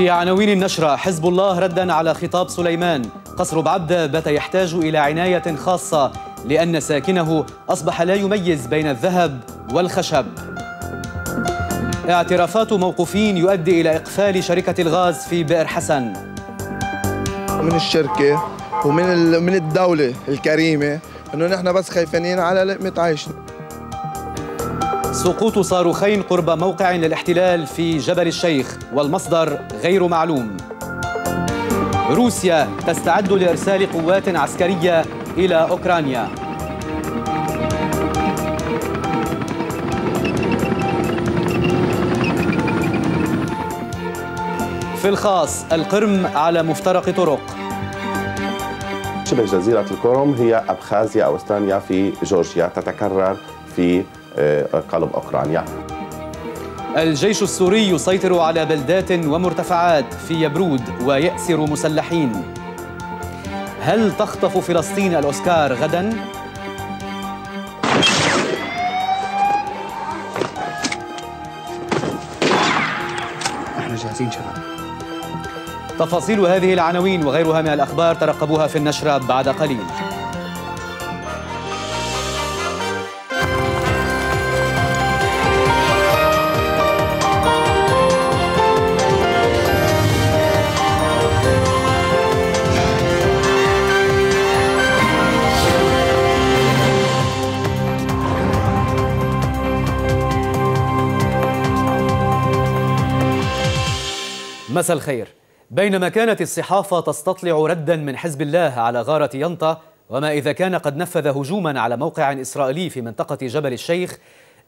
في عناوين النشرة حزب الله ردا على خطاب سليمان قصر بعبدة بات يحتاج إلى عناية خاصة لأن ساكنه أصبح لا يميز بين الذهب والخشب اعترافات موقوفين يؤدي إلى إقفال شركة الغاز في بئر حسن من الشركة ومن من الدولة الكريمة انه نحن بس خايفين على لقمه عيشنا سقوط صاروخين قرب موقع للاحتلال في جبل الشيخ والمصدر غير معلوم روسيا تستعد لإرسال قوات عسكرية إلى أوكرانيا في الخاص القرم على مفترق طرق شبه جزيرة القرم هي أبخازيا أو أستانيا في جورجيا تتكرر في قلب أقرعا يعني نعم. الجيش السوري يسيطر على بلدات ومرتفعات في يبرود ويأسر مسلحين هل تخطف فلسطين الأوسكار غدا؟ احنا جاهزين شباب تفاصيل هذه العناوين وغيرها من الأخبار ترقبوها في النشرة بعد قليل مساء الخير بينما كانت الصحافة تستطلع ردا من حزب الله على غارة ينطا وما إذا كان قد نفذ هجوما على موقع إسرائيلي في منطقة جبل الشيخ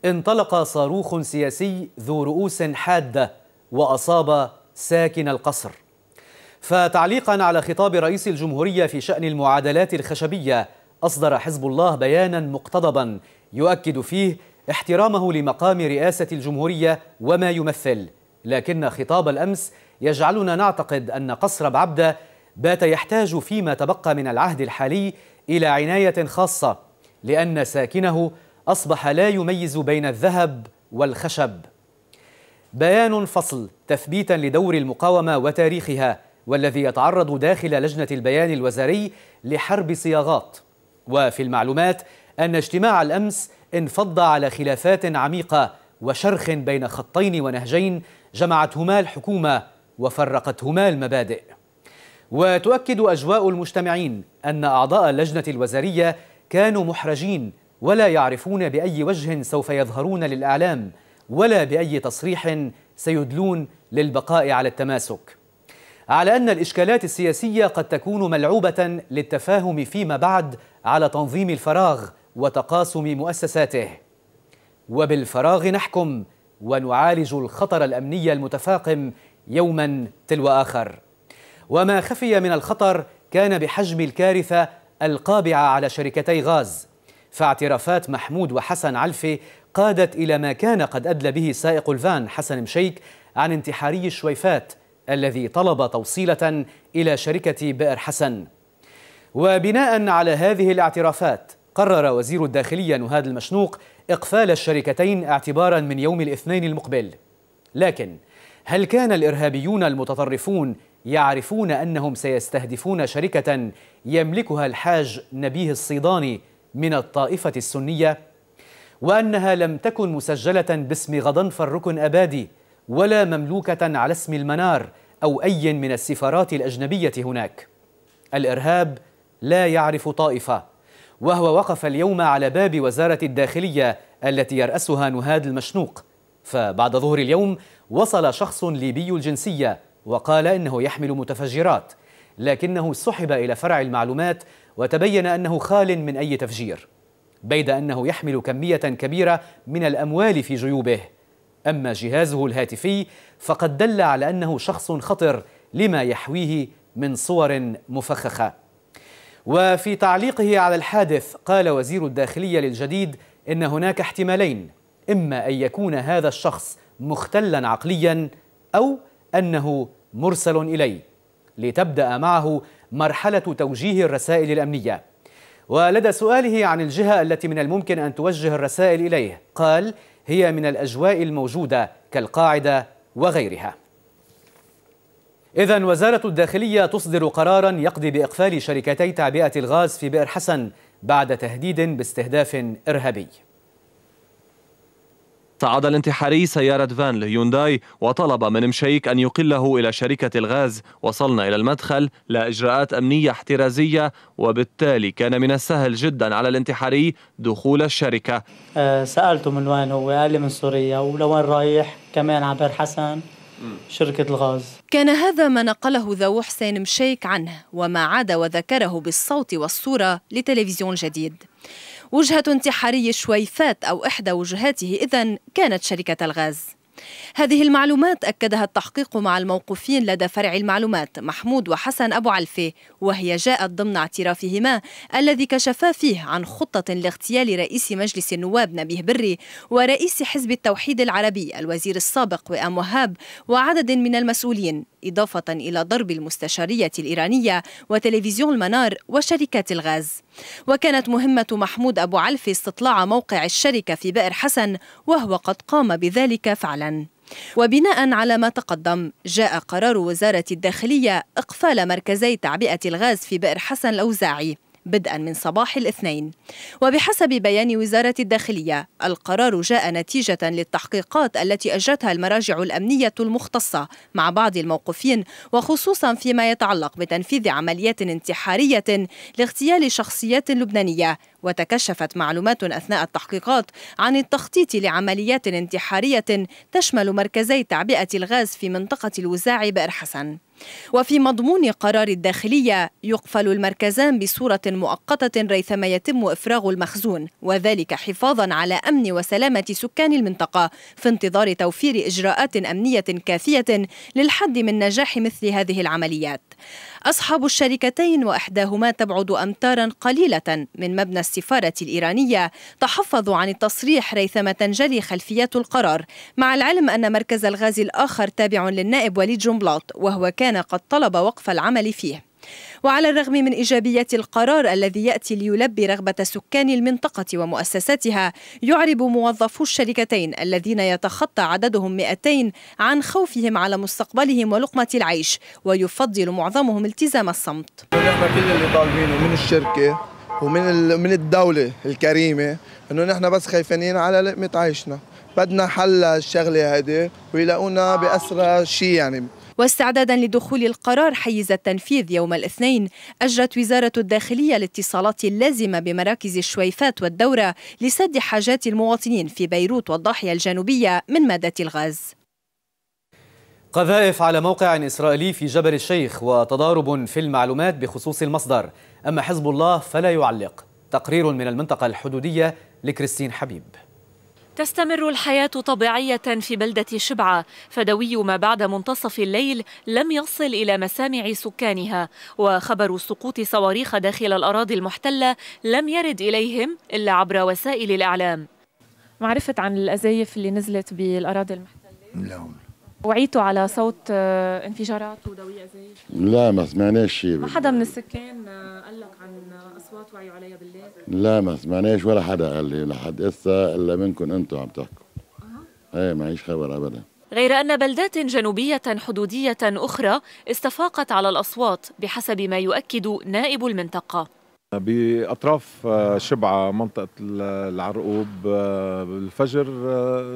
انطلق صاروخ سياسي ذو رؤوس حادة وأصاب ساكن القصر فتعليقا على خطاب رئيس الجمهورية في شأن المعادلات الخشبية أصدر حزب الله بيانا مقتضبا يؤكد فيه احترامه لمقام رئاسة الجمهورية وما يمثل لكن خطاب الأمس يجعلنا نعتقد أن قصر بعبدة بات يحتاج فيما تبقى من العهد الحالي إلى عناية خاصة لأن ساكنه أصبح لا يميز بين الذهب والخشب بيان فصل تثبيتا لدور المقاومة وتاريخها والذي يتعرض داخل لجنة البيان الوزاري لحرب صياغات وفي المعلومات أن اجتماع الأمس انفض على خلافات عميقة وشرخ بين خطين ونهجين جمعتهما الحكومة وفرقتهما المبادئ وتؤكد أجواء المجتمعين أن أعضاء اللجنة الوزارية كانوا محرجين ولا يعرفون بأي وجه سوف يظهرون للإعلام ولا بأي تصريح سيدلون للبقاء على التماسك على أن الإشكالات السياسية قد تكون ملعوبة للتفاهم فيما بعد على تنظيم الفراغ وتقاسم مؤسساته وبالفراغ نحكم ونعالج الخطر الأمني المتفاقم يوما تلو اخر وما خفي من الخطر كان بحجم الكارثه القابعه على شركتي غاز فاعترافات محمود وحسن علفي قادت الى ما كان قد ادلى به سائق الفان حسن مشيك عن انتحاري الشويفات الذي طلب توصيله الى شركه بئر حسن وبناء على هذه الاعترافات قرر وزير الداخلية نهاد المشنوق إقفال الشركتين اعتبارا من يوم الاثنين المقبل لكن هل كان الإرهابيون المتطرفون يعرفون أنهم سيستهدفون شركة يملكها الحاج نبيه الصيداني من الطائفة السنية؟ وأنها لم تكن مسجلة باسم غضنفر ركن أبادي ولا مملوكة على اسم المنار أو أي من السفارات الأجنبية هناك الإرهاب لا يعرف طائفة وهو وقف اليوم على باب وزارة الداخلية التي يرأسها نهاد المشنوق فبعد ظهر اليوم وصل شخص ليبي الجنسية وقال إنه يحمل متفجرات لكنه سحب إلى فرع المعلومات وتبين أنه خال من أي تفجير بيد أنه يحمل كمية كبيرة من الأموال في جيوبه أما جهازه الهاتفي فقد دل على أنه شخص خطر لما يحويه من صور مفخخة وفي تعليقه على الحادث قال وزير الداخلية للجديد إن هناك احتمالين إما أن يكون هذا الشخص مختلا عقليا أو أنه مرسل إليه لتبدأ معه مرحلة توجيه الرسائل الأمنية ولدى سؤاله عن الجهة التي من الممكن أن توجه الرسائل إليه قال هي من الأجواء الموجودة كالقاعدة وغيرها إذا وزارة الداخلية تصدر قرارا يقضي بإقفال شركتي تعبئة الغاز في بئر حسن بعد تهديد باستهداف إرهابي صعد الانتحاري سيارة فان لهيونداي وطلب من مشيك أن يقله إلى شركة الغاز وصلنا إلى المدخل لإجراءات أمنية احترازية وبالتالي كان من السهل جدا على الانتحاري دخول الشركة أه سألته من وين هو قال لي من سوريا ولوين رايح كمان عبر حسن شركة الغاز كان هذا ما نقله ذو حسين مشيك عنه وما عاد وذكره بالصوت والصورة لتلفزيون جديد وجهة انتحاري شويفات أو إحدى وجهاته إذا كانت شركة الغاز هذه المعلومات أكدها التحقيق مع الموقوفين لدى فرع المعلومات محمود وحسن أبو علفة وهي جاءت ضمن اعترافهما الذي كشفا فيه عن خطة لاغتيال رئيس مجلس النواب نبيه بري ورئيس حزب التوحيد العربي الوزير السابق وئام وهاب وعدد من المسؤولين إضافة إلى ضرب المستشارية الإيرانية وتلفزيون المنار وشركات الغاز وكانت مهمة محمود أبو علفي استطلاع موقع الشركة في بئر حسن وهو قد قام بذلك فعلاً وبناء على ما تقدم جاء قرار وزارة الداخلية إقفال مركزي تعبئة الغاز في بئر حسن الأوزاعي بدءا من صباح الاثنين وبحسب بيان وزارة الداخلية القرار جاء نتيجة للتحقيقات التي أجرتها المراجع الأمنية المختصة مع بعض الموقوفين وخصوصا فيما يتعلق بتنفيذ عمليات انتحارية لاغتيال شخصيات لبنانية وتكشفت معلومات أثناء التحقيقات عن التخطيط لعمليات انتحارية تشمل مركزي تعبئة الغاز في منطقة الوزاع بئر حسن وفي مضمون قرار الداخلية يقفل المركزان بصورة مؤقتة ريثما يتم إفراغ المخزون وذلك حفاظا على أمن وسلامة سكان المنطقة في انتظار توفير إجراءات أمنية كافية للحد من نجاح مثل هذه العمليات أصحاب الشركتين وإحداهما تبعد أمتارا قليلة من مبنى السفارة الإيرانية تحفظوا عن التصريح ريثما تنجلي خلفيات القرار مع العلم أن مركز الغاز الآخر تابع للنائب وليد جنبلاط وهو كان قد طلب وقف العمل فيه وعلى الرغم من إيجابية القرار الذي يأتي ليلبي رغبة سكان المنطقة ومؤسساتها يعرب موظفو الشركتين الذين يتخطى عددهم 200 عن خوفهم على مستقبلهم ولقمة العيش ويفضل معظمهم التزام الصمت نحن كل اللي طالبينه من الشركة ومن من الدولة الكريمة انه نحن بس خايفين على لقمة عيشنا بدنا حل الشغلة هذه ويلاقونا بأسرع شيء يعني واستعدادا لدخول القرار حيز التنفيذ يوم الاثنين أجرت وزارة الداخلية الاتصالات اللازمة بمراكز الشويفات والدورة لسد حاجات المواطنين في بيروت والضاحية الجنوبية من مادة الغاز قذائف على موقع إسرائيلي في جبل الشيخ وتضارب في المعلومات بخصوص المصدر أما حزب الله فلا يعلق تقرير من المنطقة الحدودية لكريستين حبيب تستمر الحياة طبيعية في بلدة شبعة فدوي ما بعد منتصف الليل لم يصل إلى مسامع سكانها وخبر سقوط صواريخ داخل الأراضي المحتلة لم يرد إليهم إلا عبر وسائل الإعلام معرفة عن الأزايف اللي نزلت بالأراضي المحتلة؟ لا وعيتوا على صوت آه، انفجارات وضويع زي لا ما سمعناش شيء ما حدا من السكان آه، قال لك عن آه، اصوات وعيوا عليها بالليل لا ما سمعناش ولا حدا قال لي لحد هسه الا منكم انتم عم تحكوا أه. ايه معيش خبر ابدا غير أن بلدات جنوبية حدودية أخرى استفاقت على الأصوات بحسب ما يؤكد نائب المنطقة بأطراف شبعة منطقة العرقوب الفجر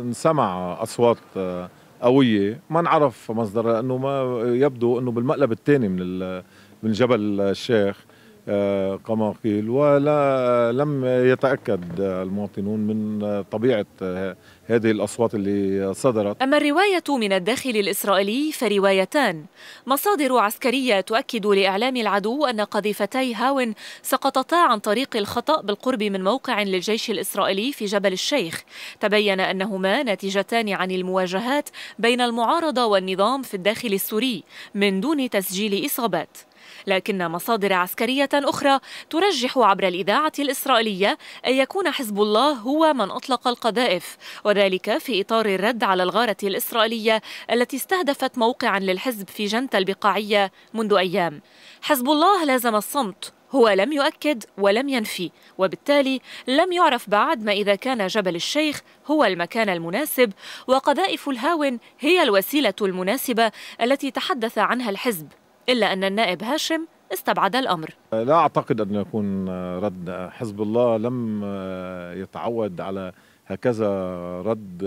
انسمع أصوات قويه ما نعرف مصدرها لانه ما يبدو انه بالمقلب الثاني من من جبل الشيخ آه، كما قيل ولا لم يتاكد المواطنون من طبيعه آه، هذه الأصوات اللي صدرت أما الرواية من الداخل الإسرائيلي فروايتان مصادر عسكرية تؤكد لإعلام العدو أن قذيفتي هاون سقطتا عن طريق الخطأ بالقرب من موقع للجيش الإسرائيلي في جبل الشيخ تبين أنهما ناتجتان عن المواجهات بين المعارضة والنظام في الداخل السوري من دون تسجيل إصابات لكن مصادر عسكرية أخرى ترجح عبر الإذاعة الإسرائيلية أن يكون حزب الله هو من أطلق القذائف وذلك في إطار الرد على الغارة الإسرائيلية التي استهدفت موقعا للحزب في جنتا البقاعية منذ أيام حزب الله لازم الصمت هو لم يؤكد ولم ينفي وبالتالي لم يعرف بعد ما إذا كان جبل الشيخ هو المكان المناسب وقذائف الهاون هي الوسيلة المناسبة التي تحدث عنها الحزب إلا أن النائب هاشم استبعد الأمر لا أعتقد أن يكون رد حزب الله لم يتعود على هكذا رد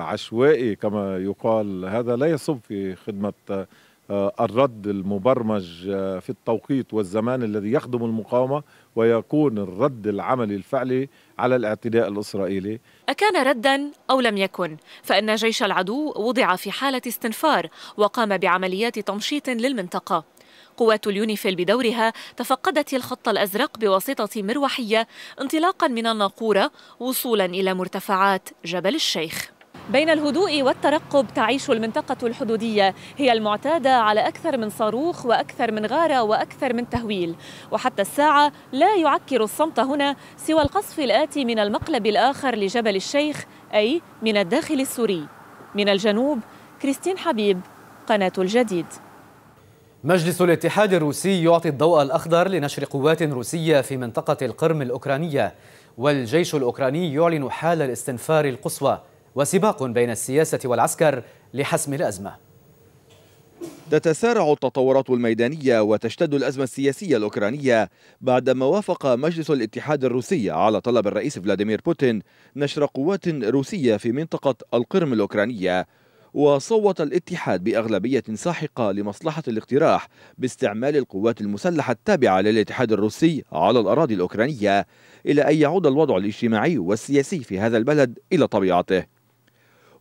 عشوائي كما يقال هذا لا يصب في خدمة الرد المبرمج في التوقيت والزمان الذي يخدم المقاومة ويكون الرد العملي الفعلي على الاعتداء الإسرائيلي أكان ردا أو لم يكن فإن جيش العدو وضع في حالة استنفار وقام بعمليات تمشيط للمنطقة قوات اليونيفيل بدورها تفقدت الخط الأزرق بواسطة مروحية انطلاقا من الناقورة وصولا إلى مرتفعات جبل الشيخ بين الهدوء والترقب تعيش المنطقة الحدودية هي المعتادة على أكثر من صاروخ وأكثر من غارة وأكثر من تهويل وحتى الساعة لا يعكر الصمت هنا سوى القصف الآتي من المقلب الآخر لجبل الشيخ أي من الداخل السوري من الجنوب كريستين حبيب قناة الجديد مجلس الاتحاد الروسي يعطي الضوء الأخضر لنشر قوات روسية في منطقة القرم الأوكرانية والجيش الأوكراني يعلن حال الاستنفار القصوى وسباق بين السياسة والعسكر لحسم الأزمة تتسارع التطورات الميدانية وتشتد الأزمة السياسية الأوكرانية بعدما وافق مجلس الاتحاد الروسي على طلب الرئيس فلاديمير بوتين نشر قوات روسية في منطقة القرم الأوكرانية وصوت الاتحاد بأغلبية ساحقة لمصلحة الاقتراح باستعمال القوات المسلحة التابعة للاتحاد الروسي على الأراضي الأوكرانية إلى أن يعود الوضع الاجتماعي والسياسي في هذا البلد إلى طبيعته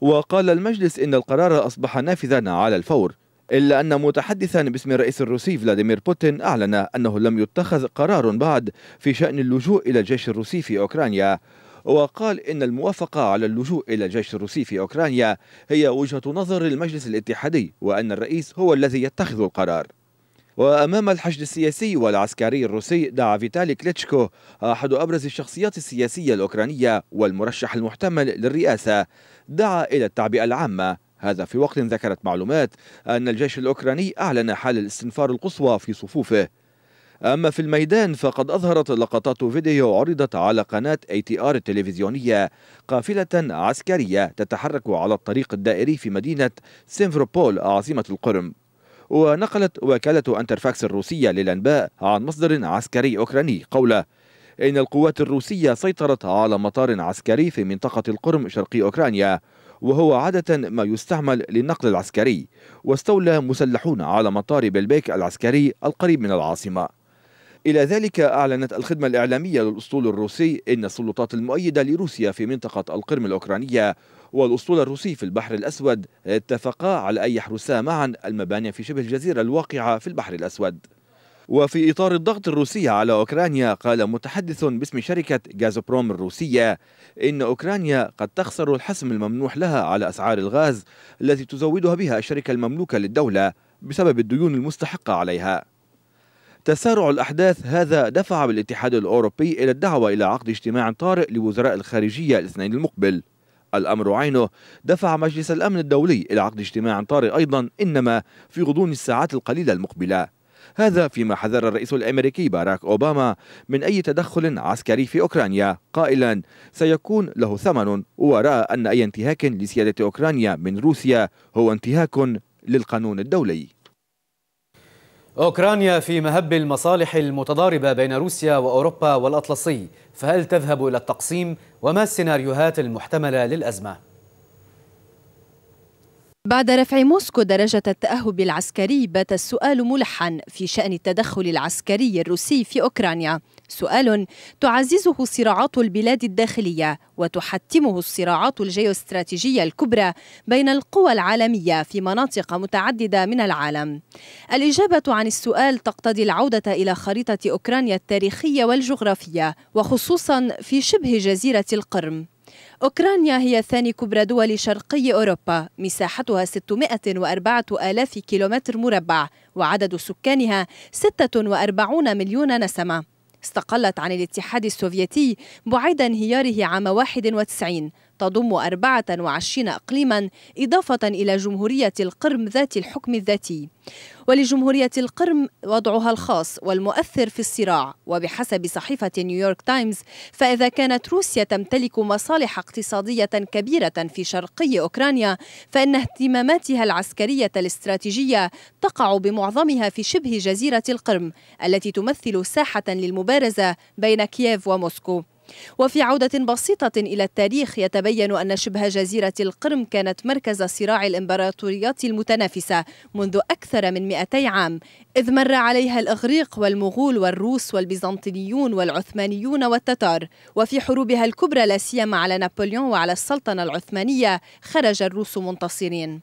وقال المجلس إن القرار أصبح نافذا على الفور إلا أن متحدثا باسم الرئيس الروسي فلاديمير بوتين أعلن أنه لم يتخذ قرار بعد في شأن اللجوء إلى الجيش الروسي في أوكرانيا وقال إن الموافقة على اللجوء إلى الجيش الروسي في أوكرانيا هي وجهة نظر المجلس الاتحادي وأن الرئيس هو الذي يتخذ القرار وأمام الحشد السياسي والعسكري الروسي دعا فيتالي كليتشكو أحد أبرز الشخصيات السياسية الأوكرانية والمرشح المحتمل للرئاسة دعا إلى التعبئة العامة هذا في وقت ذكرت معلومات أن الجيش الأوكراني أعلن حال الاستنفار القصوى في صفوفه أما في الميدان فقد أظهرت لقطات فيديو عرضت على قناة اي تي ار التلفزيونية قافلة عسكرية تتحرك على الطريق الدائري في مدينة سيمفروبول عاصمة القرم ونقلت وكالة أنترفاكس الروسية للأنباء عن مصدر عسكري أوكراني قوله إن القوات الروسية سيطرت على مطار عسكري في منطقة القرم شرقي أوكرانيا وهو عادة ما يستعمل للنقل العسكري واستولى مسلحون على مطار بلبيك العسكري القريب من العاصمة إلى ذلك أعلنت الخدمة الإعلامية للأسطول الروسي إن السلطات المؤيدة لروسيا في منطقة القرم الأوكرانية والأسطول الروسي في البحر الأسود اتفقا على أن يحرسا معا المباني في شبه الجزيرة الواقعة في البحر الأسود وفي إطار الضغط الروسي على أوكرانيا قال متحدث باسم شركة غازبروم الروسية إن أوكرانيا قد تخسر الحسم الممنوح لها على أسعار الغاز التي تزودها بها الشركة المملوكة للدولة بسبب الديون المستحقة عليها تسارع الأحداث هذا دفع بالاتحاد الأوروبي إلى الدعوة إلى عقد اجتماع طارئ لوزراء الخارجية الاثنين المقبل الأمر عينه دفع مجلس الأمن الدولي إلى عقد اجتماع طارئ أيضا إنما في غضون الساعات القليلة المقبلة هذا فيما حذر الرئيس الأمريكي باراك أوباما من أي تدخل عسكري في أوكرانيا قائلا سيكون له ثمن ورأى أن أي انتهاك لسيادة أوكرانيا من روسيا هو انتهاك للقانون الدولي أوكرانيا في مهب المصالح المتضاربة بين روسيا وأوروبا والأطلسي فهل تذهب إلى التقسيم وما السيناريوهات المحتملة للأزمة؟ بعد رفع موسكو درجة التأهب العسكري بات السؤال ملحا في شأن التدخل العسكري الروسي في أوكرانيا سؤال تعززه صراعات البلاد الداخلية وتحتمه الصراعات الجيوستراتيجية الكبرى بين القوى العالمية في مناطق متعددة من العالم الإجابة عن السؤال تقتضي العودة إلى خريطة أوكرانيا التاريخية والجغرافية وخصوصا في شبه جزيرة القرم أوكرانيا هي ثاني كبرى دول شرقي أوروبا مساحتها 604 آلاف كيلومتر مربع وعدد سكانها 46 مليون نسمة استقلت عن الاتحاد السوفيتي بعيد انهياره عام 91 تضم 24 اقليما اضافه الى جمهوريه القرم ذات الحكم الذاتي ولجمهورية القرم وضعها الخاص والمؤثر في الصراع وبحسب صحيفة نيويورك تايمز فإذا كانت روسيا تمتلك مصالح اقتصادية كبيرة في شرقي أوكرانيا فإن اهتماماتها العسكرية الاستراتيجية تقع بمعظمها في شبه جزيرة القرم التي تمثل ساحة للمبارزة بين كييف وموسكو وفي عودة بسيطة إلى التاريخ يتبين أن شبه جزيرة القرم كانت مركز صراع الإمبراطوريات المتنافسة منذ أكثر من 200 عام إذ مر عليها الإغريق والمغول والروس والبيزنطيون والعثمانيون والتتار وفي حروبها الكبرى لا سيما على نابليون وعلى السلطنة العثمانية خرج الروس منتصرين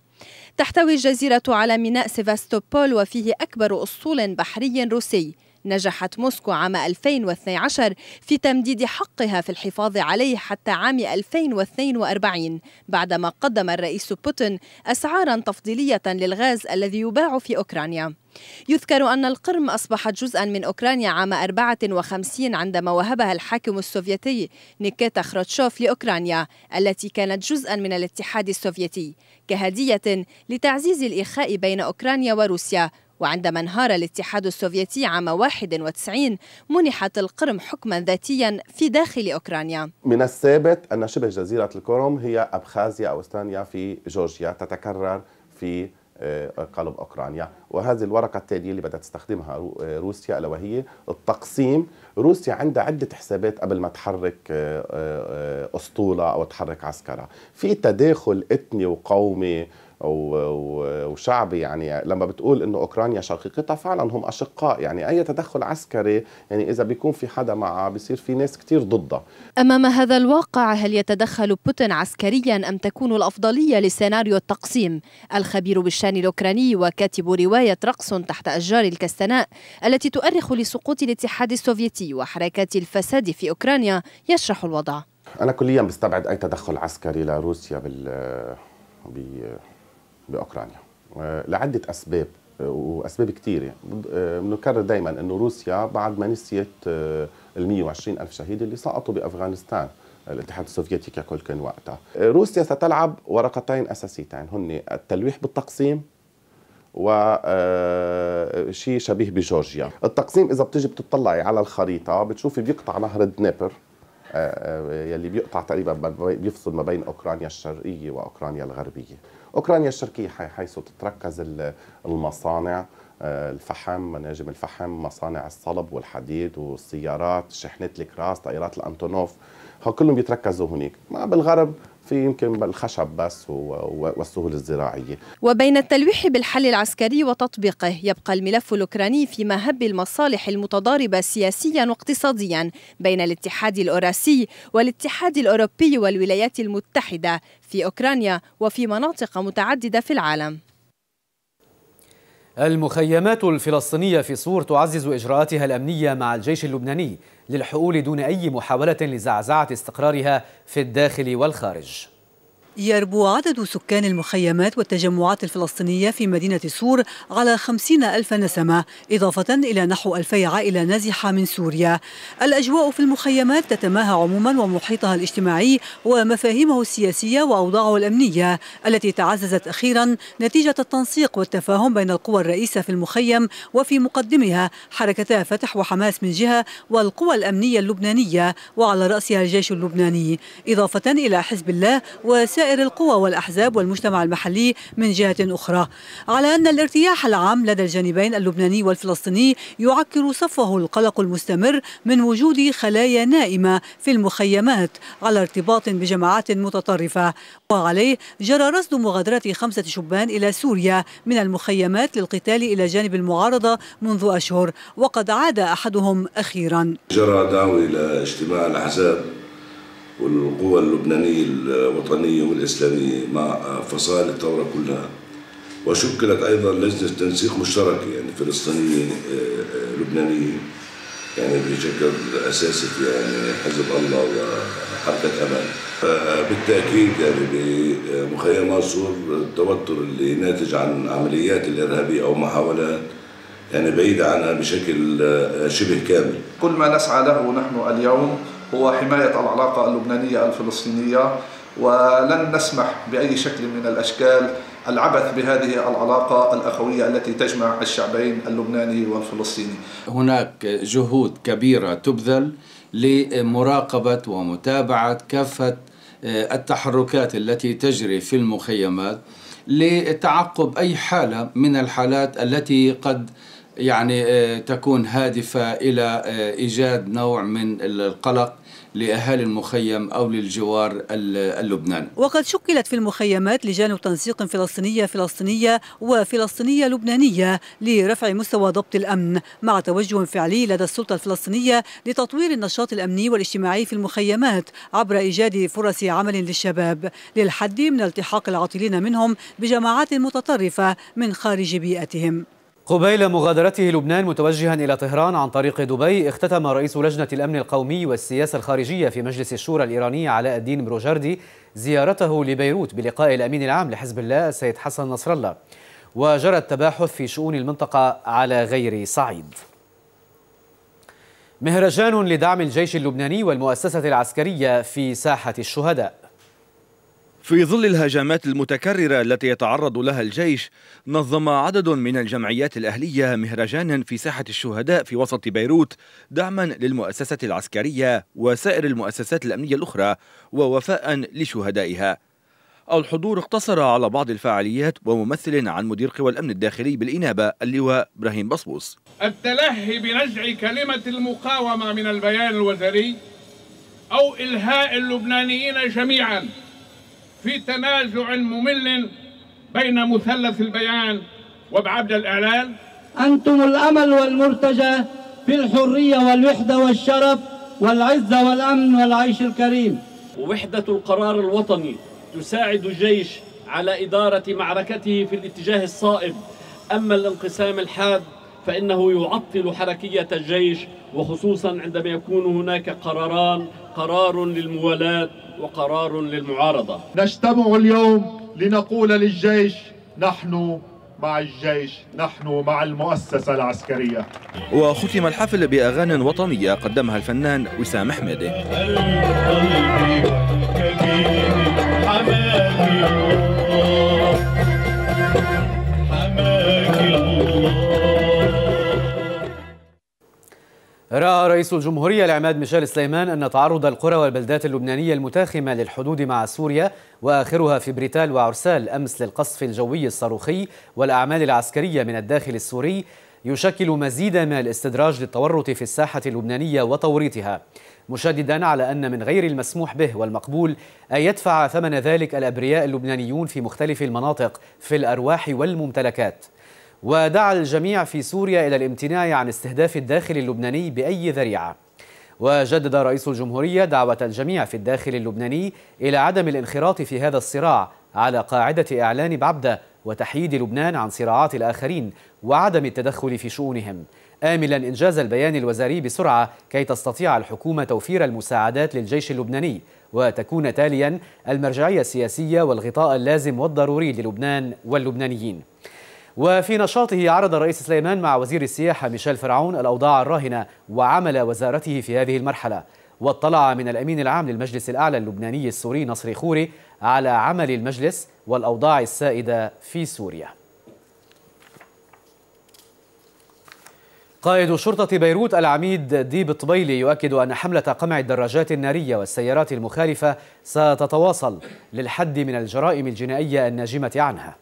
تحتوي الجزيرة على ميناء سيفاستوبول وفيه أكبر أسطول بحري روسي نجحت موسكو عام 2012 في تمديد حقها في الحفاظ عليه حتى عام 2042 بعدما قدم الرئيس بوتين أسعارا تفضيلية للغاز الذي يباع في أوكرانيا يذكر أن القرم أصبحت جزءا من أوكرانيا عام 54 عندما وهبها الحاكم السوفيتي نيكيتا خروتشوف لأوكرانيا التي كانت جزءا من الاتحاد السوفيتي كهدية لتعزيز الإخاء بين أوكرانيا وروسيا وعندما انهار الاتحاد السوفيتي عام 91 منحت القرم حكما ذاتيا في داخل أوكرانيا من الثابت أن شبه جزيرة القرم هي أبخازيا أو استانيا في جورجيا تتكرر في آه، قلب أوكرانيا وهذه الورقة التالية اللي بدأت تستخدمها آه، روسيا ألا وهي التقسيم روسيا عندها عدة حسابات قبل ما تحرك آه، أسطولة أو تحرك عسكرها في تداخل إثني وقومي وشعبي يعني لما بتقول انه اوكرانيا شقيقتها فعلا هم اشقاء يعني اي تدخل عسكري يعني اذا بيكون في حدا معه بصير في ناس كثير ضده امام هذا الواقع هل يتدخل بوتين عسكريا ام تكون الافضليه لسيناريو التقسيم الخبير بالشان الاوكراني وكاتب روايه رقص تحت اشجار الكستناء التي تؤرخ لسقوط الاتحاد السوفيتي وحركات الفساد في اوكرانيا يشرح الوضع انا كليا بستبعد اي تدخل عسكري لروسيا بال باوكرانيا آه، لعده اسباب آه، واسباب كثيره يعني. آه، بنكرر دائما انه روسيا بعد ما نسيت ال 120 الف شهيد اللي سقطوا بافغانستان الاتحاد السوفيتي ككل كان وقتها روسيا ستلعب ورقتين اساسيتين يعني هن التلويح بالتقسيم و شيء شبيه بجورجيا التقسيم اذا بتجي بتطلعي على الخريطه بتشوفي بيقطع نهر دنيبر يلي بيقطع تقريبا بيفصل ما بين اوكرانيا الشرقيه واوكرانيا الغربيه اوكرانيا الشرقيه حيث تتركز المصانع آه، الفحم مناجم الفحم مصانع الصلب والحديد والسيارات شحنة الكراس طائرات الانتونوف ها كلهم بيتركزوا هناك ما بالغرب في يمكن الخشب بس والسهول الزراعية وبين التلويح بالحل العسكري وتطبيقه يبقى الملف الأوكراني في مهب المصالح المتضاربة سياسيا واقتصاديا بين الاتحاد الأوراسي والاتحاد الأوروبي والولايات المتحدة في أوكرانيا وفي مناطق متعددة في العالم المخيمات الفلسطينية في صور تعزز إجراءاتها الأمنية مع الجيش اللبناني للحقول دون أي محاولة لزعزعة استقرارها في الداخل والخارج يربو عدد سكان المخيمات والتجمعات الفلسطينية في مدينة سور على خمسين ألف نسمة إضافة إلى نحو ألفي عائلة نازحة من سوريا الأجواء في المخيمات تتماهى عموما ومحيطها الاجتماعي ومفاهيمه السياسية وأوضاعه الأمنية التي تعززت أخيرا نتيجة التنسيق والتفاهم بين القوى الرئيسة في المخيم وفي مقدمها حركتا فتح وحماس من جهة والقوى الأمنية اللبنانية وعلى رأسها الجيش اللبناني إضافة إلى حزب الله وسائل سائر القوى والأحزاب والمجتمع المحلي من جهة أخرى على أن الارتياح العام لدى الجانبين اللبناني والفلسطيني يعكر صفه القلق المستمر من وجود خلايا نائمة في المخيمات على ارتباط بجماعات متطرفة وعليه جرى رصد مغادرة خمسة شبان إلى سوريا من المخيمات للقتال إلى جانب المعارضة منذ أشهر وقد عاد أحدهم أخيرا جرى دعوة إلى اجتماع الأحزاب والقوى اللبنانية الوطنية والإسلامية مع فصائل الثورة كلها وشكلت أيضا لجنة تنسيق مشتركة يعني فلسطينية آه، لبنانية يعني بشكل أساسي في يعني حزب الله وحركة أمل آه، بالتأكيد يعني بمخيم منصور التوتر اللي ناتج عن عمليات الإرهابية أو محاولات يعني بعيدة عنها بشكل آه، شبه كامل كل ما نسعى له نحن اليوم هو حماية العلاقة اللبنانية الفلسطينية ولن نسمح بأي شكل من الأشكال العبث بهذه العلاقة الأخوية التي تجمع الشعبين اللبناني والفلسطيني هناك جهود كبيرة تبذل لمراقبة ومتابعة كافة آه، التحركات التي تجري في المخيمات لتعقب أي حالة من الحالات التي قد يعني آه، تكون هادفة إلى آه، إيجاد نوع من القلق لأهالي المخيم أو للجوار اللبناني وقد شكلت في المخيمات لجان تنسيق فلسطينية فلسطينية وفلسطينية لبنانية لرفع مستوى ضبط الأمن مع توجه فعلي لدى السلطة الفلسطينية لتطوير النشاط الأمني والاجتماعي في المخيمات عبر إيجاد فرص عمل للشباب للحد من التحاق العاطلين منهم بجماعات متطرفة من خارج بيئتهم قبيل مغادرته لبنان متوجها إلى طهران عن طريق دبي اختتم رئيس لجنة الأمن القومي والسياسة الخارجية في مجلس الشورى الإيراني علاء الدين بروجردي زيارته لبيروت بلقاء الأمين العام لحزب الله السيد حسن نصر الله وجرى التباحث في شؤون المنطقة على غير صعيد مهرجان لدعم الجيش اللبناني والمؤسسة العسكرية في ساحة الشهداء في ظل الهجمات المتكررة التي يتعرض لها الجيش نظم عدد من الجمعيات الأهلية مهرجانا في ساحة الشهداء في وسط بيروت دعما للمؤسسة العسكرية وسائر المؤسسات الأمنية الأخرى ووفاء لشهدائها الحضور اقتصر على بعض الفعاليات وممثل عن مدير قوى الأمن الداخلي بالإنابة اللواء إبراهيم بصبوص التلهي بنزع كلمة المقاومة من البيان الوزاري أو إلهاء اللبنانيين جميعاً في تنازع ممل بين مثلث البيان وبعبد الإعلان أنتم الأمل والمرتجى في الحرية والوحدة والشرف والعزة والأمن والعيش الكريم وحدة القرار الوطني تساعد الجيش على إدارة معركته في الاتجاه الصائب أما الانقسام الحاد فإنه يعطل حركية الجيش وخصوصا عندما يكون هناك قراران قرار للموالاة وقرار للمعارضة نجتمع اليوم لنقول للجيش نحن مع الجيش نحن مع المؤسسة العسكرية وختم الحفل بأغاني وطنية قدمها الفنان وسام حمدي رأى رئيس الجمهورية العماد ميشيل سليمان أن تعرض القرى والبلدات اللبنانية المتاخمة للحدود مع سوريا وآخرها في بريتال وعرسال أمس للقصف الجوي الصاروخي والأعمال العسكرية من الداخل السوري يشكل مزيدا من الاستدراج للتورط في الساحة اللبنانية وتوريطها مشددا على أن من غير المسموح به والمقبول أن يدفع ثمن ذلك الأبرياء اللبنانيون في مختلف المناطق في الأرواح والممتلكات ودعا الجميع في سوريا إلى الامتناع عن استهداف الداخل اللبناني بأي ذريعة وجدد رئيس الجمهورية دعوة الجميع في الداخل اللبناني إلى عدم الانخراط في هذا الصراع على قاعدة إعلان بعبدة وتحييد لبنان عن صراعات الآخرين وعدم التدخل في شؤونهم آملا إنجاز البيان الوزاري بسرعة كي تستطيع الحكومة توفير المساعدات للجيش اللبناني وتكون تاليا المرجعية السياسية والغطاء اللازم والضروري للبنان واللبنانيين وفي نشاطه عرض الرئيس سليمان مع وزير السياحة ميشيل فرعون الأوضاع الراهنة وعمل وزارته في هذه المرحلة واطلع من الأمين العام للمجلس الأعلى اللبناني السوري نصر خوري على عمل المجلس والأوضاع السائدة في سوريا قائد شرطة بيروت العميد ديب الطبيلي يؤكد أن حملة قمع الدراجات النارية والسيارات المخالفة ستتواصل للحد من الجرائم الجنائية الناجمة عنها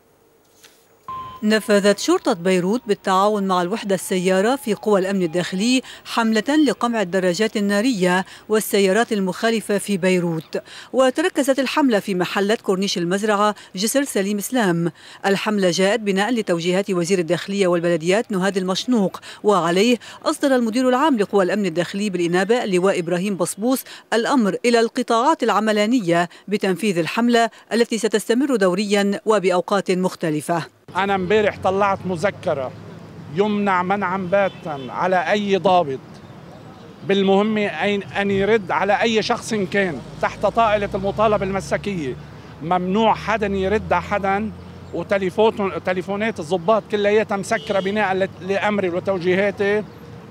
نفذت شرطة بيروت بالتعاون مع الوحدة السيارة في قوى الأمن الداخلي حملة لقمع الدراجات النارية والسيارات المخالفة في بيروت وتركزت الحملة في محلة كورنيش المزرعة جسر سليم إسلام الحملة جاءت بناء لتوجيهات وزير الداخلية والبلديات نهاد المشنوق وعليه أصدر المدير العام لقوى الأمن الداخلي بالإنابة اللواء إبراهيم بصبوس الأمر إلى القطاعات العملانية بتنفيذ الحملة التي ستستمر دوريا وبأوقات مختلفة أنا امبارح طلعت مذكرة يمنع منعا باتا على أي ضابط بالمهم أن يرد على أي شخص كان تحت طائلة المطالبة المسكية ممنوع حدا يرد على حدا وتليفونات الضباط كلياتها مسكره بناء لامري وتوجيهاتي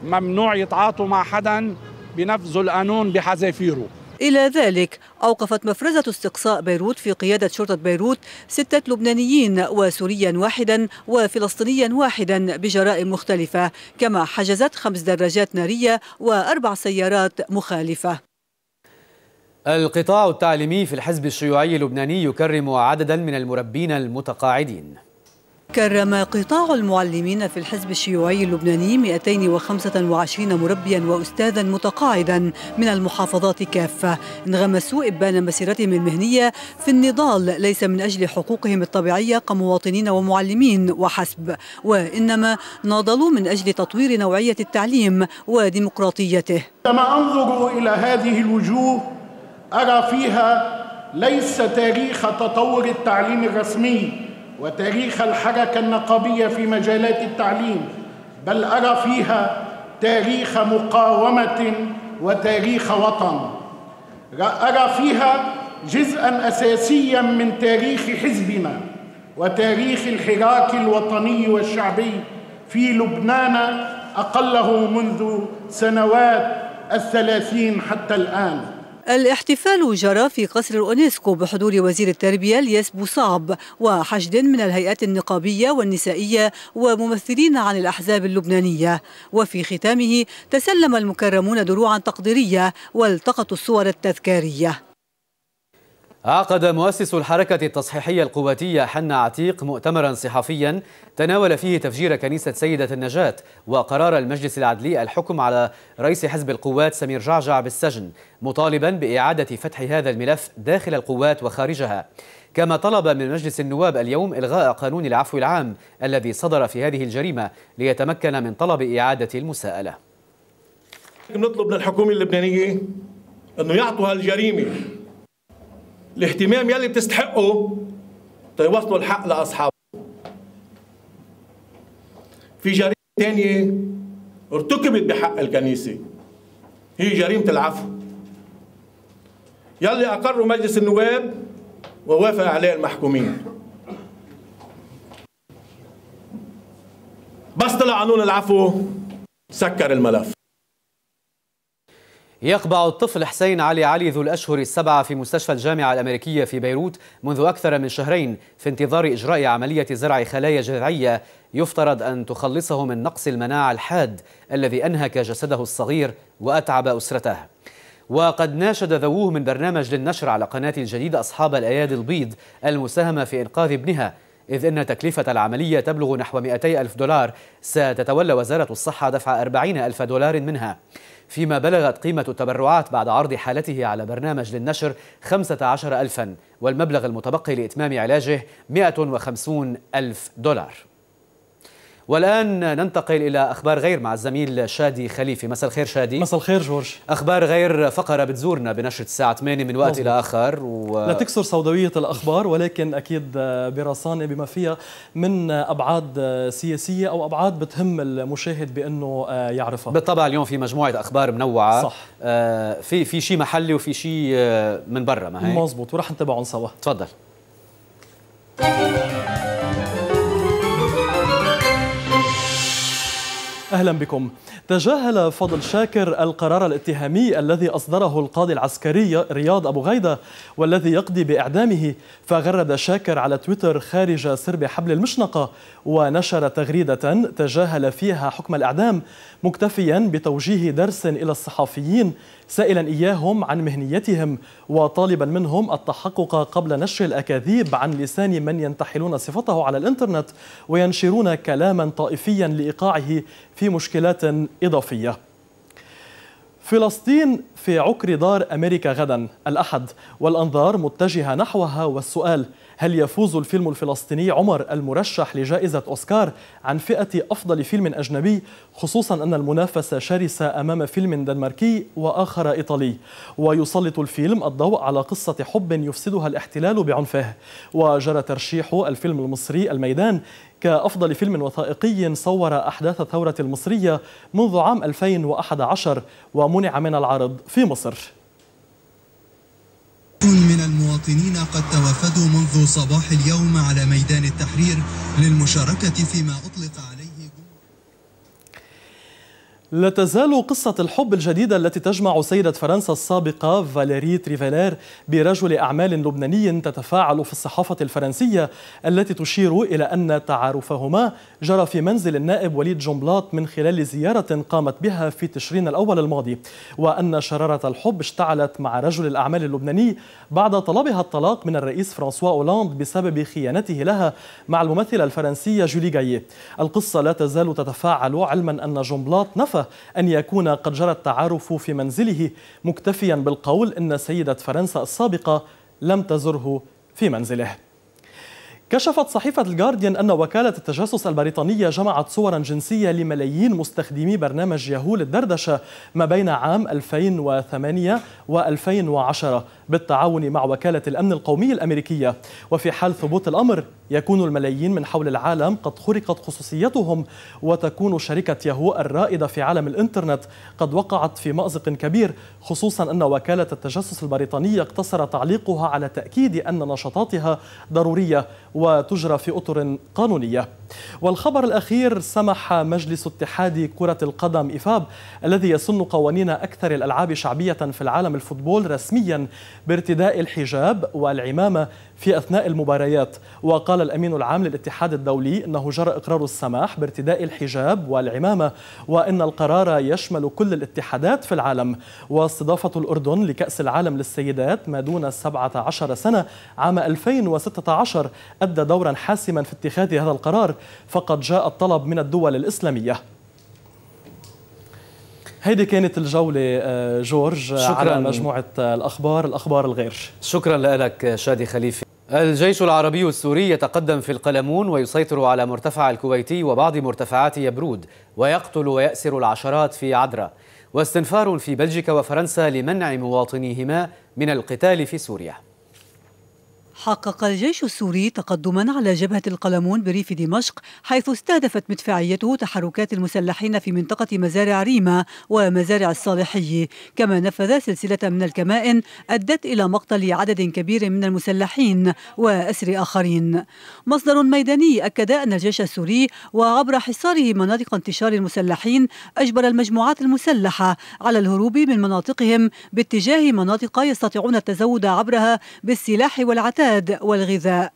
ممنوع يتعاطوا مع حدا بنفذوا القانون بحذافيره إلى ذلك أوقفت مفرزة استقصاء بيروت في قيادة شرطة بيروت ستة لبنانيين وسوريا واحدا وفلسطينيا واحدا بجرائم مختلفة كما حجزت خمس دراجات نارية وأربع سيارات مخالفة القطاع التعليمي في الحزب الشيوعي اللبناني يكرم عددا من المربين المتقاعدين كرم قطاع المعلمين في الحزب الشيوعي اللبناني 225 مربيا واستاذا متقاعدا من المحافظات كافه انغمسوا ابان مسيرتهم المهنيه في النضال ليس من اجل حقوقهم الطبيعيه كمواطنين ومعلمين وحسب وانما ناضلوا من اجل تطوير نوعيه التعليم وديمقراطيته. عندما انظر الى هذه الوجوه ارى فيها ليس تاريخ تطور التعليم الرسمي وتاريخ الحركة النقابية في مجالات التعليم بل أرى فيها تاريخ مقاومة وتاريخ وطن أرى فيها جزءا أساسيا من تاريخ حزبنا وتاريخ الحراك الوطني والشعبي في لبنان أقله منذ سنوات الثلاثين حتى الآن الاحتفال جرى في قصر الأونسكو بحضور وزير التربية الياس بوصعب وحشد من الهيئات النقابية والنسائية وممثلين عن الأحزاب اللبنانية وفي ختامه تسلم المكرمون دروعا تقديرية والتقطوا الصور التذكارية عقد مؤسس الحركة التصحيحية القواتية حنا عتيق مؤتمرا صحفيا تناول فيه تفجير كنيسة سيدة النجاة وقرار المجلس العدلي الحكم على رئيس حزب القوات سمير جعجع بالسجن مطالبا بإعادة فتح هذا الملف داخل القوات وخارجها كما طلب من مجلس النواب اليوم إلغاء قانون العفو العام الذي صدر في هذه الجريمة ليتمكن من طلب إعادة المساءلة نطلب من الحكومة اللبنانية أنه يعطوا هالجريمة الاهتمام يلي بتستحقه تيوصلوا طيب الحق لاصحابه في جريمه ثانيه ارتكبت بحق الكنيسه هي جريمه العفو يلي اقره مجلس النواب ووافق عليه المحكومين بس طلع قانون العفو سكر الملف يقبع الطفل حسين علي علي ذو الأشهر السبعة في مستشفى الجامعة الأمريكية في بيروت منذ أكثر من شهرين في انتظار إجراء عملية زرع خلايا جذعية يفترض أن تخلصه من نقص المناعة الحاد الذي أنهك جسده الصغير وأتعب أسرته وقد ناشد ذووه من برنامج للنشر على قناة الجديد أصحاب الأيادي البيض المساهمة في إنقاذ ابنها إذ أن تكلفة العملية تبلغ نحو 200 ألف دولار ستتولى وزارة الصحة دفع 40 ألف دولار منها فيما بلغت قيمة التبرعات بعد عرض حالته على برنامج للنشر 15 ألفا والمبلغ المتبقي لإتمام علاجه 150 ألف دولار والآن ننتقل إلى أخبار غير مع الزميل شادي خليفي مساء الخير شادي مساء الخير جورج أخبار غير فقرة بتزورنا بنشرة الساعة 8 من وقت مزل. إلى آخر و... لا تكسر سوداوية الأخبار ولكن أكيد برصانة بما فيها من أبعاد سياسية أو أبعاد بتهم المشاهد بأنه يعرفها بالطبع اليوم في مجموعة أخبار منوعة صح آه، في في شيء محلي وفي شيء آه، من برا ما هي مزبوط ورح نتابعهم سوا تفضل أهلا بكم تجاهل فضل شاكر القرار الاتهامي الذي أصدره القاضي العسكري رياض أبو غيدة والذي يقضي بإعدامه فغرد شاكر على تويتر خارج سرب حبل المشنقة ونشر تغريدة تجاهل فيها حكم الإعدام مكتفيا بتوجيه درس إلى الصحفيين سائلا إياهم عن مهنيتهم وطالبا منهم التحقق قبل نشر الأكاذيب عن لسان من ينتحلون صفته على الإنترنت وينشرون كلاما طائفيا لإيقاعه في مشكلات إضافية فلسطين في عكر دار أمريكا غدا الأحد والأنظار متجهة نحوها والسؤال هل يفوز الفيلم الفلسطيني عمر المرشح لجائزة أوسكار عن فئة أفضل فيلم أجنبي خصوصا أن المنافسة شرسة أمام فيلم دنماركي وآخر إيطالي ويسلط الفيلم الضوء على قصة حب يفسدها الاحتلال بعنفه وجرى ترشيح الفيلم المصري الميدان كأفضل فيلم وثائقي صور أحداث الثورة المصرية منذ عام 2011 ومنع من العرض في مصر من المواطنين قد توافدوا منذ صباح اليوم على ميدان التحرير للمشاركة فيما أطلق عليه لا تزال قصة الحب الجديدة التي تجمع سيدة فرنسا السابقة فاليري تريفيلير برجل أعمال لبناني تتفاعل في الصحافة الفرنسية التي تشير إلى أن تعارفهما جرى في منزل النائب وليد جنبلاط من خلال زيارة قامت بها في تشرين الأول الماضي وأن شرارة الحب اشتعلت مع رجل الأعمال اللبناني بعد طلبها الطلاق من الرئيس فرانسوا أولاند بسبب خيانته لها مع الممثلة الفرنسية جولي جاييه القصة لا تزال تتفاعل علما أن جنبلاط نفى أن يكون قد جرى التعارف في منزله مكتفيا بالقول أن سيدة فرنسا السابقة لم تزره في منزله كشفت صحيفة الجارديان أن وكالة التجسس البريطانية جمعت صورا جنسية لملايين مستخدمي برنامج ياهو للدردشة ما بين عام 2008 و2010 بالتعاون مع وكالة الأمن القومي الأمريكية وفي حال ثبوت الأمر يكون الملايين من حول العالم قد خرقت خصوصيتهم وتكون شركة ياهو الرائدة في عالم الإنترنت قد وقعت في مأزق كبير خصوصا أن وكالة التجسس البريطانية اقتصر تعليقها على تأكيد أن نشاطاتها ضرورية وتجرى في أطر قانونية والخبر الأخير سمح مجلس اتحاد كرة القدم إفاب الذي يسن قوانين أكثر الألعاب شعبية في العالم الفوتبول رسميا بارتداء الحجاب والعمامة في أثناء المباريات وقال الأمين العام للاتحاد الدولي أنه جرى إقرار السماح بارتداء الحجاب والعمامة وأن القرار يشمل كل الاتحادات في العالم واستضافة الأردن لكأس العالم للسيدات ما دون 17 سنة عام 2016 أدى دورا حاسما في اتخاذ هذا القرار فقد جاء الطلب من الدول الإسلامية هيدي كانت الجولة آه، جورج شكرا على مجموعة الأخبار الأخبار الغير شكرا لك شادي خليفة الجيش العربي السوري يتقدم في القلمون ويسيطر على مرتفع الكويتي وبعض مرتفعات يبرود ويقتل ويأسر العشرات في عدرا واستنفار في بلجيكا وفرنسا لمنع مواطنيهما من القتال في سوريا حقق الجيش السوري تقدما على جبهة القلمون بريف دمشق حيث استهدفت مدفعيته تحركات المسلحين في منطقة مزارع ريمة ومزارع الصالحي كما نفذ سلسلة من الكمائن أدت إلى مقتل عدد كبير من المسلحين وأسر آخرين مصدر ميداني أكد أن الجيش السوري وعبر حصاره مناطق انتشار المسلحين أجبر المجموعات المسلحة على الهروب من مناطقهم باتجاه مناطق يستطيعون التزود عبرها بالسلاح والعتاد الإعداد والغذاء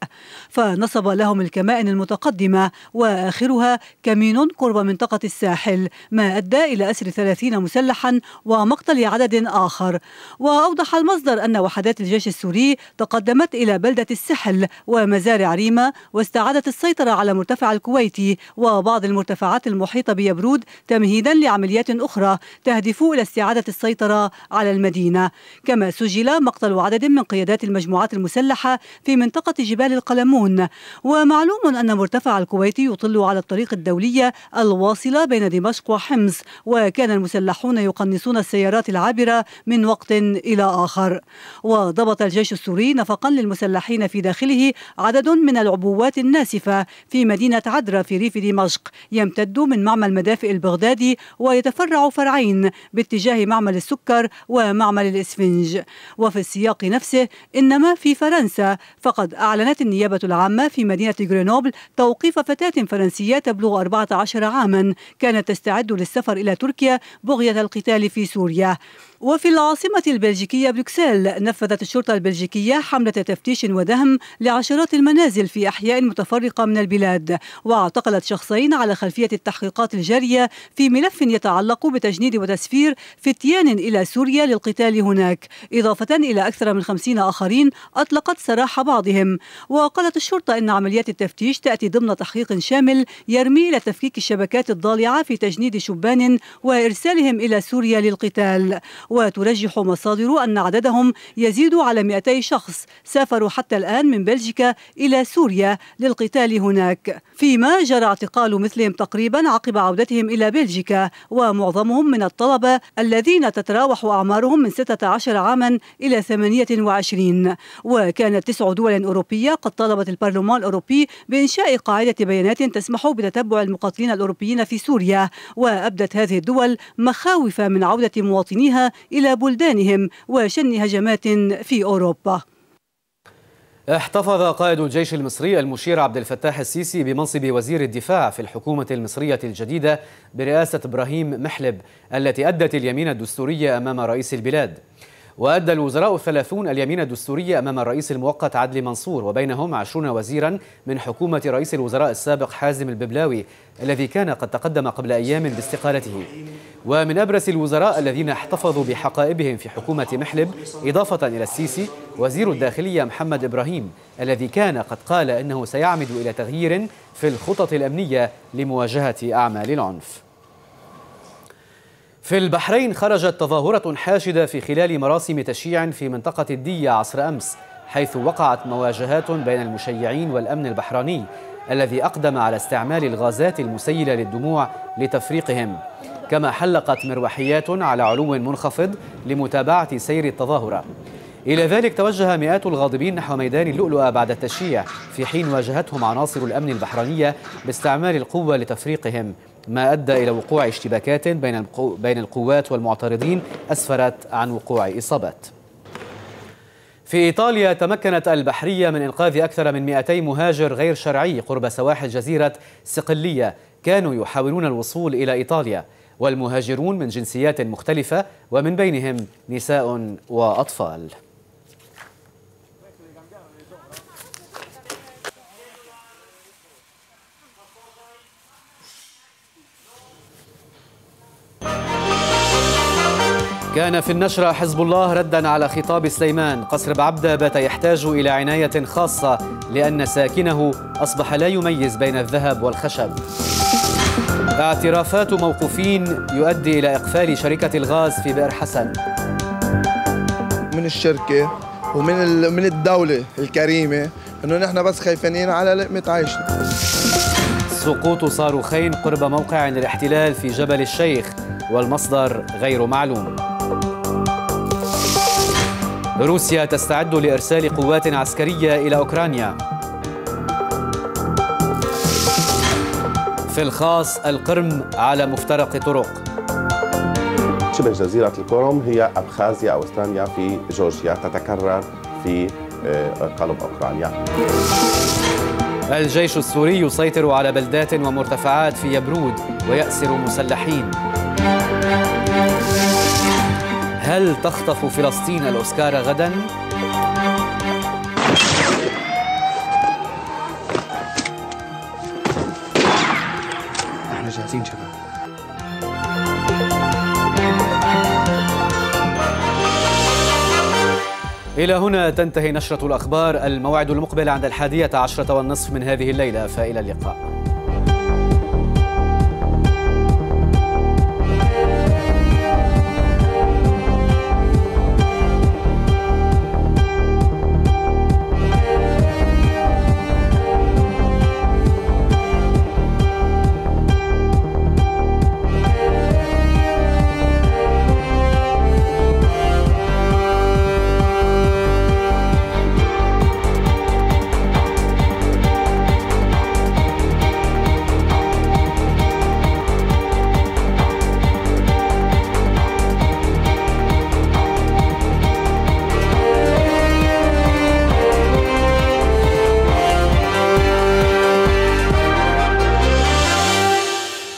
فنصب لهم الكمائن المتقدمة وآخرها كمين قرب منطقة الساحل ما أدى إلى أسر 30 مسلحا ومقتل عدد آخر وأوضح المصدر أن وحدات الجيش السوري تقدمت إلى بلدة السحل ومزارع ريمة واستعادت السيطرة على مرتفع الكويتي وبعض المرتفعات المحيطة بيبرود تمهيدا لعمليات أخرى تهدف إلى استعادة السيطرة على المدينة كما سجل مقتل عدد من قيادات المجموعات المسلحة في منطقة جبال القلمون ومعلوم أن مرتفع الكويت يطل على الطريق الدولية الواصلة بين دمشق وحمص وكان المسلحون يقنصون السيارات العابرة من وقت إلى آخر وضبط الجيش السوري نفقا للمسلحين في داخله عدد من العبوات الناسفة في مدينة عدرا في ريف دمشق يمتد من معمل مدافئ البغدادي ويتفرع فرعين باتجاه معمل السكر ومعمل الإسفنج وفي السياق نفسه إنما في فرنسا فقد أعلنت النيابة العامة في مدينة غرينوبل توقيف فتاة فرنسية تبلغ 14 عاما كانت تستعد للسفر إلى تركيا بغية القتال في سوريا وفي العاصمة البلجيكية بروكسل نفذت الشرطة البلجيكية حملة تفتيش ودهم لعشرات المنازل في أحياء متفرقة من البلاد واعتقلت شخصين على خلفية التحقيقات الجارية في ملف يتعلق بتجنيد وتسفير فتيان إلى سوريا للقتال هناك إضافة إلى أكثر من خمسين آخرين أطلقت سراح بعضهم وقالت الشرطة أن عمليات التفتيش تأتي ضمن تحقيق شامل يرمي إلى تفكيك الشبكات الضالعة في تجنيد شبان وإرسالهم إلى سوريا للقتال وترجح مصادر أن عددهم يزيد على 200 شخص سافروا حتى الآن من بلجيكا إلى سوريا للقتال هناك فيما جرى اعتقال مثلهم تقريبا عقب عودتهم إلى بلجيكا ومعظمهم من الطلبة الذين تتراوح أعمارهم من 16 عاما إلى 28 وكانت تسع دول أوروبية قد طلبت البرلمان الأوروبي بإنشاء قاعدة بيانات تسمح بتتبع المقاتلين الأوروبيين في سوريا وأبدت هذه الدول مخاوف من عودة مواطنيها إلى بلدانهم وشن هجمات في أوروبا احتفظ قائد الجيش المصري المشير عبد الفتاح السيسي بمنصب وزير الدفاع في الحكومة المصرية الجديدة برئاسة إبراهيم محلب التي أدت اليمين الدستورية أمام رئيس البلاد وأدى الوزراء الثلاثون اليمين الدستورية أمام الرئيس المؤقت عدلي منصور وبينهم عشرون وزيرا من حكومة رئيس الوزراء السابق حازم الببلاوي الذي كان قد تقدم قبل أيام باستقالته ومن أبرز الوزراء الذين احتفظوا بحقائبهم في حكومة محلب إضافة إلى السيسي وزير الداخلية محمد إبراهيم الذي كان قد قال إنه سيعمد إلى تغيير في الخطط الأمنية لمواجهة أعمال العنف في البحرين خرجت تظاهرة حاشدة في خلال مراسم تشييع في منطقة الدية عصر أمس حيث وقعت مواجهات بين المشيعين والأمن البحريني الذي أقدم على استعمال الغازات المسيلة للدموع لتفريقهم كما حلقت مروحيات على علو منخفض لمتابعة سير التظاهرة إلى ذلك توجه مئات الغاضبين نحو ميدان اللؤلؤة بعد التشييع في حين واجهتهم عناصر الأمن البحرينية باستعمال القوة لتفريقهم ما أدى إلى وقوع اشتباكات بين بين القوات والمعترضين أسفرت عن وقوع إصابات في إيطاليا تمكنت البحرية من إنقاذ أكثر من 200 مهاجر غير شرعي قرب سواحل جزيرة صقلية كانوا يحاولون الوصول إلى إيطاليا والمهاجرون من جنسيات مختلفة ومن بينهم نساء وأطفال كان في النشرة حزب الله ردا على خطاب سليمان قصر بعبدة بات يحتاج إلى عناية خاصة لأن ساكنه أصبح لا يميز بين الذهب والخشب اعترافات موقوفين يؤدي إلى إقفال شركة الغاز في بئر حسن من الشركة ومن من الدولة الكريمة أنه نحن بس خايفين على لقمة عيشنا سقوط صاروخين قرب موقع الاحتلال في جبل الشيخ والمصدر غير معلوم روسيا تستعد لإرسال قوات عسكرية إلى أوكرانيا في الخاص القرم على مفترق طرق شبه جزيرة القرم هي أبخازيا أو استانيا في جورجيا تتكرر في آه، قلب أوكرانيا الجيش السوري يسيطر على بلدات ومرتفعات في يبرود ويأسر مسلحين هل تخطف فلسطين الأوسكار غدا؟ احنا جاهزين شباب إلى هنا تنتهي نشرة الأخبار الموعد المقبل عند الحادية عشرة والنصف من هذه الليلة فإلى اللقاء